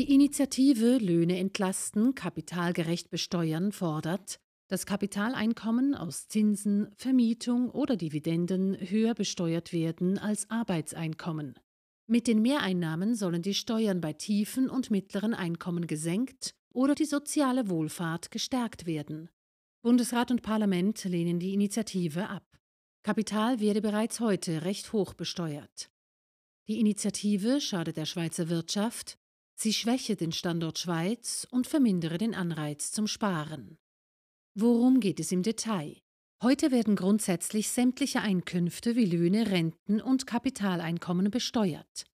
Die Initiative Löhne entlasten, kapitalgerecht besteuern fordert, dass Kapitaleinkommen aus Zinsen, Vermietung oder Dividenden höher besteuert werden als Arbeitseinkommen. Mit den Mehreinnahmen sollen die Steuern bei tiefen und mittleren Einkommen gesenkt oder die soziale Wohlfahrt gestärkt werden. Bundesrat und Parlament lehnen die Initiative ab. Kapital werde bereits heute recht hoch besteuert. Die Initiative schadet der Schweizer Wirtschaft Sie schwäche den Standort Schweiz und vermindere den Anreiz zum Sparen. Worum geht es im Detail? Heute werden grundsätzlich sämtliche Einkünfte wie Löhne, Renten und Kapitaleinkommen besteuert.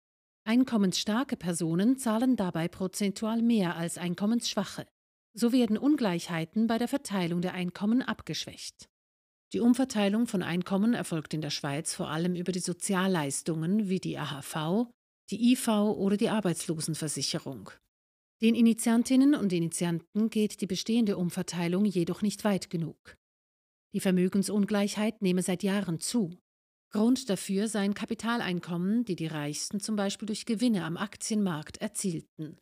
Einkommensstarke Personen zahlen dabei prozentual mehr als einkommensschwache. So werden Ungleichheiten bei der Verteilung der Einkommen abgeschwächt. Die Umverteilung von Einkommen erfolgt in der Schweiz vor allem über die Sozialleistungen wie die AHV, die IV oder die Arbeitslosenversicherung. Den Initiantinnen und Initianten geht die bestehende Umverteilung jedoch nicht weit genug. Die Vermögensungleichheit nehme seit Jahren zu. Grund dafür seien Kapitaleinkommen, die die Reichsten zum Beispiel durch Gewinne am Aktienmarkt erzielten.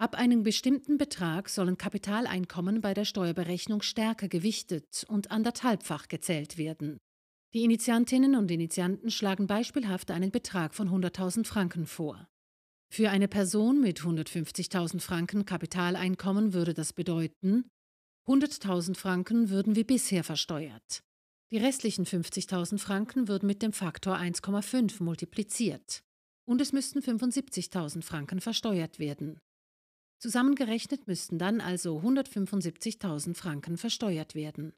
Ab einem bestimmten Betrag sollen Kapitaleinkommen bei der Steuerberechnung stärker gewichtet und anderthalbfach gezählt werden. Die Initiantinnen und Initianten schlagen beispielhaft einen Betrag von 100.000 Franken vor. Für eine Person mit 150.000 Franken Kapitaleinkommen würde das bedeuten, 100.000 Franken würden wie bisher versteuert. Die restlichen 50.000 Franken würden mit dem Faktor 1,5 multipliziert und es müssten 75.000 Franken versteuert werden. Zusammengerechnet müssten dann also 175.000 Franken versteuert werden.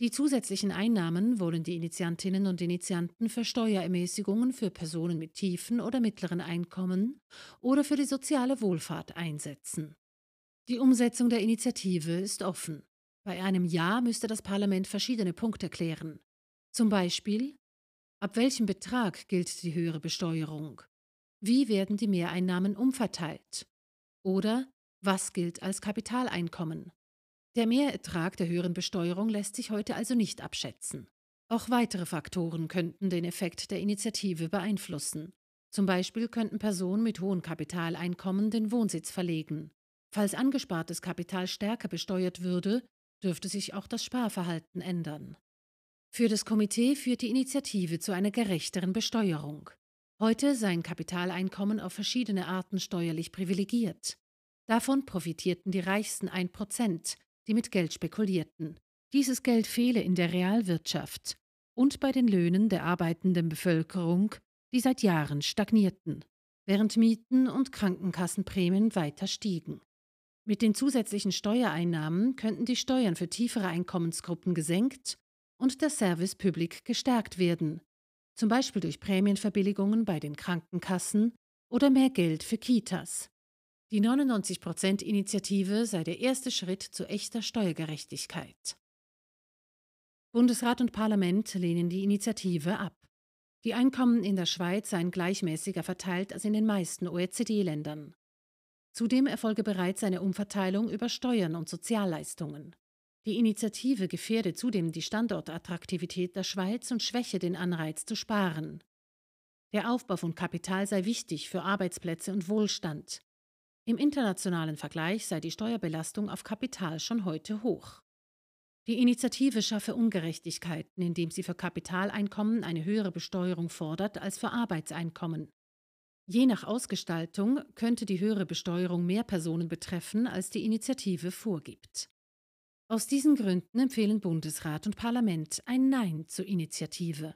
Die zusätzlichen Einnahmen wollen die Initiantinnen und Initianten für Steuerermäßigungen für Personen mit tiefen oder mittleren Einkommen oder für die soziale Wohlfahrt einsetzen. Die Umsetzung der Initiative ist offen. Bei einem Ja müsste das Parlament verschiedene Punkte klären. Zum Beispiel, ab welchem Betrag gilt die höhere Besteuerung? Wie werden die Mehreinnahmen umverteilt? Oder was gilt als Kapitaleinkommen? Der Mehrertrag der höheren Besteuerung lässt sich heute also nicht abschätzen. Auch weitere Faktoren könnten den Effekt der Initiative beeinflussen. Zum Beispiel könnten Personen mit hohen Kapitaleinkommen den Wohnsitz verlegen. Falls angespartes Kapital stärker besteuert würde, dürfte sich auch das Sparverhalten ändern. Für das Komitee führt die Initiative zu einer gerechteren Besteuerung. Heute seien Kapitaleinkommen auf verschiedene Arten steuerlich privilegiert. Davon profitierten die reichsten 1%, die mit Geld spekulierten. Dieses Geld fehle in der Realwirtschaft und bei den Löhnen der arbeitenden Bevölkerung, die seit Jahren stagnierten, während Mieten und Krankenkassenprämien weiter stiegen. Mit den zusätzlichen Steuereinnahmen könnten die Steuern für tiefere Einkommensgruppen gesenkt und der Service Public gestärkt werden, zum Beispiel durch Prämienverbilligungen bei den Krankenkassen oder mehr Geld für Kitas. Die 99-Prozent-Initiative sei der erste Schritt zu echter Steuergerechtigkeit. Bundesrat und Parlament lehnen die Initiative ab. Die Einkommen in der Schweiz seien gleichmäßiger verteilt als in den meisten OECD-Ländern. Zudem erfolge bereits eine Umverteilung über Steuern und Sozialleistungen. Die Initiative gefährde zudem die Standortattraktivität der Schweiz und schwäche den Anreiz zu sparen. Der Aufbau von Kapital sei wichtig für Arbeitsplätze und Wohlstand. Im internationalen Vergleich sei die Steuerbelastung auf Kapital schon heute hoch. Die Initiative schaffe Ungerechtigkeiten, indem sie für Kapitaleinkommen eine höhere Besteuerung fordert als für Arbeitseinkommen. Je nach Ausgestaltung könnte die höhere Besteuerung mehr Personen betreffen, als die Initiative vorgibt. Aus diesen Gründen empfehlen Bundesrat und Parlament ein Nein zur Initiative.